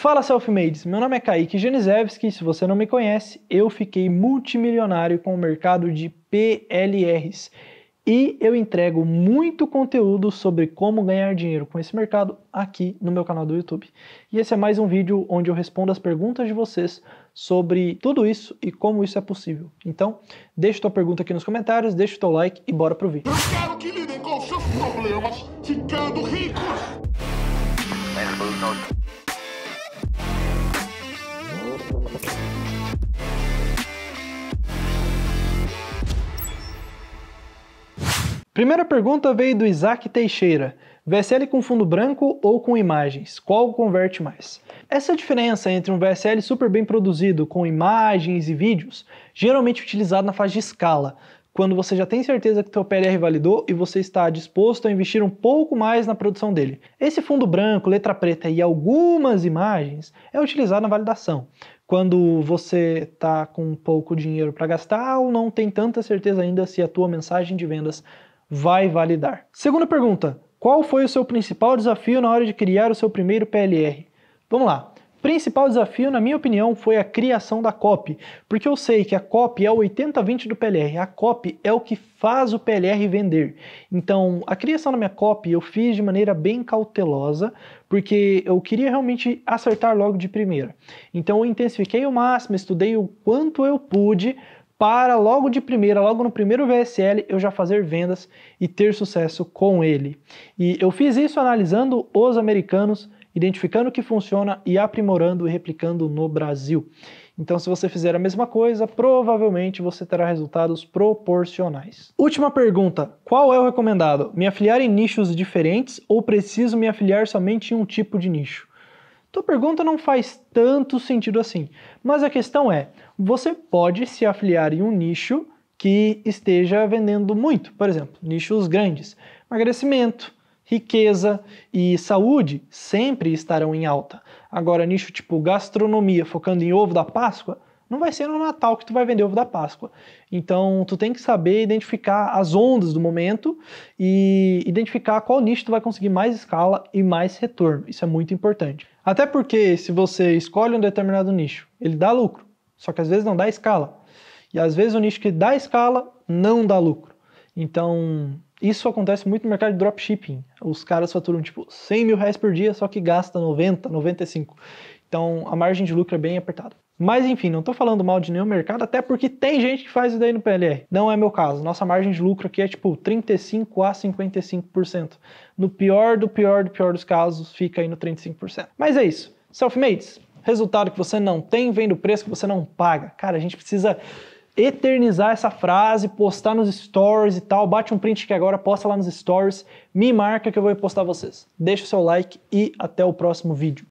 Fala Selfmades, meu nome é Kaique Genizevski, se você não me conhece, eu fiquei multimilionário com o mercado de PLRs e eu entrego muito conteúdo sobre como ganhar dinheiro com esse mercado aqui no meu canal do YouTube. E esse é mais um vídeo onde eu respondo as perguntas de vocês sobre tudo isso e como isso é possível. Então, deixa tua pergunta aqui nos comentários, deixa o teu like e bora pro vídeo. Eu quero que lidem com seus problemas ficando ricos! Primeira pergunta veio do Isaac Teixeira. VSL com fundo branco ou com imagens? Qual converte mais? Essa diferença entre um VSL super bem produzido com imagens e vídeos, geralmente utilizado na fase de escala, quando você já tem certeza que teu PLR validou e você está disposto a investir um pouco mais na produção dele. Esse fundo branco, letra preta e algumas imagens é utilizado na validação, quando você está com pouco dinheiro para gastar ou não tem tanta certeza ainda se a tua mensagem de vendas vai validar. Segunda pergunta: qual foi o seu principal desafio na hora de criar o seu primeiro PLR? Vamos lá. Principal desafio, na minha opinião, foi a criação da COP, porque eu sei que a COP é o 80-20 do PLR, a COP é o que faz o PLR vender. Então, a criação da minha COP eu fiz de maneira bem cautelosa, porque eu queria realmente acertar logo de primeira. Então, eu intensifiquei o máximo, estudei o quanto eu pude para logo de primeira, logo no primeiro VSL, eu já fazer vendas e ter sucesso com ele. E eu fiz isso analisando os americanos, identificando o que funciona e aprimorando e replicando no Brasil. Então, se você fizer a mesma coisa, provavelmente você terá resultados proporcionais. Última pergunta: qual é o recomendado? Me afiliar em nichos diferentes ou preciso me afiliar somente em um tipo de nicho? Tua pergunta não faz tanto sentido assim, mas a questão é: você pode se afiliar em um nicho que esteja vendendo muito, por exemplo, nichos grandes. Emagrecimento, riqueza e saúde sempre estarão em alta. Agora, nicho tipo gastronomia, focando em ovo da Páscoa, não vai ser no Natal que tu vai vender ovo da Páscoa. Então, tu tem que saber identificar as ondas do momento e identificar qual nicho tu vai conseguir mais escala e mais retorno. Isso é muito importante. Até porque se você escolhe um determinado nicho, ele dá lucro, só que às vezes não dá escala. E às vezes o nicho que dá escala não dá lucro. Então, isso acontece muito no mercado de dropshipping. Os caras faturam tipo 100 mil reais por dia, só que gasta 90, 95. Então, a margem de lucro é bem apertada. Mas enfim, não estou falando mal de nenhum mercado, até porque tem gente que faz isso daí no PLR. Não é meu caso. Nossa margem de lucro aqui é tipo 35 a 55%. No pior do pior do pior dos casos, fica aí no 35%. Mas é isso. Selfmates, resultado que você não tem, vendo o preço que você não paga. Cara, a gente precisa eternizar essa frase, postar nos stories e tal. Bate um print aqui agora, posta lá nos stories, me marca que eu vou postar vocês. Deixa o seu like e até o próximo vídeo.